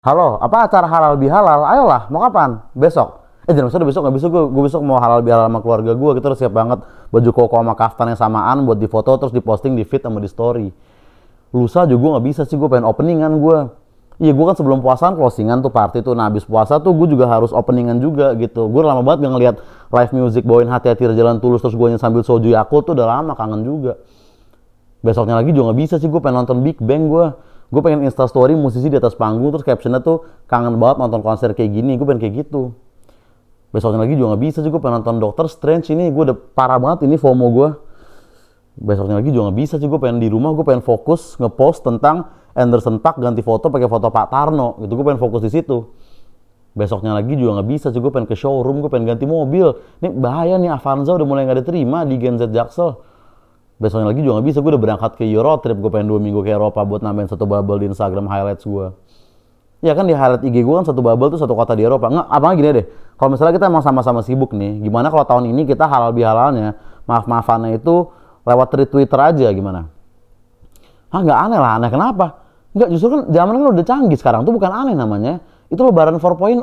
Halo, apa acara halal bihalal? Ayolah, mau kapan? Besok. Eh jangan usah besok, nggak besok gue, gue besok mau halal bihalal sama keluarga gue. Kita harus siap banget baju koko sama yang samaan buat difoto terus diposting di feed sama di story. Lusa juga gue nggak bisa sih, gue pengen openingan gue. Iya gue kan sebelum puasaan closingan tuh party tuh. Nah habis puasa tuh gue juga harus openingan juga gitu. Gue lama banget gak ngeliat live music bawain hati-hati jalan tulus terus gue sambil soju aku tuh udah lama kangen juga. Besoknya lagi juga gak bisa sih gue pengen nonton Big Bang gue gue pengen instastory musisi di atas panggung terus captionnya tuh kangen banget nonton konser kayak gini gue pengen kayak gitu besoknya lagi juga nggak bisa juga pengen nonton dokter Strange ini gue udah parah banget ini FOMO gue besoknya lagi juga nggak bisa sih pengen di rumah gue pengen fokus ngepost tentang Anderson Park ganti foto pakai foto Pak Tarno gitu gue pengen fokus di situ besoknya lagi juga nggak bisa sih pengen ke showroom gue pengen ganti mobil ini bahaya nih Avanza udah mulai nggak diterima di Gen Z Jaksel besoknya lagi juga nggak bisa gue udah berangkat ke Euro trip gue pengen dua minggu ke Eropa buat nambahin satu bubble di Instagram highlights gue ya kan di highlight IG gue kan satu bubble tuh satu kota di Eropa nggak apa gini deh kalau misalnya kita emang sama-sama sibuk nih gimana kalau tahun ini kita halal bihalalnya maaf maafannya itu lewat tweet Twitter aja gimana ah nggak aneh lah aneh kenapa nggak justru kan zaman kan udah canggih sekarang tuh bukan aneh namanya itu lebaran 4.0